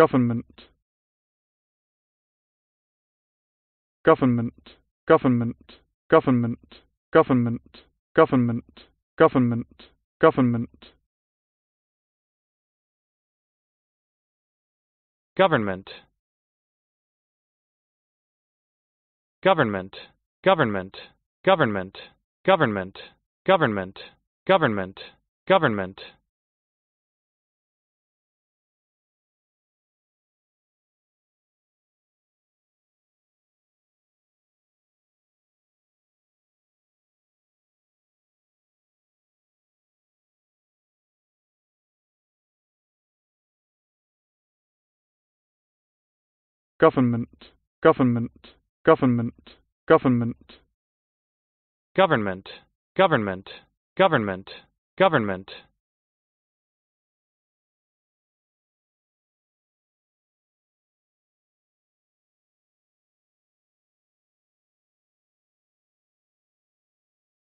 government government government government government government government government government government government government government government government government government government government government government government government government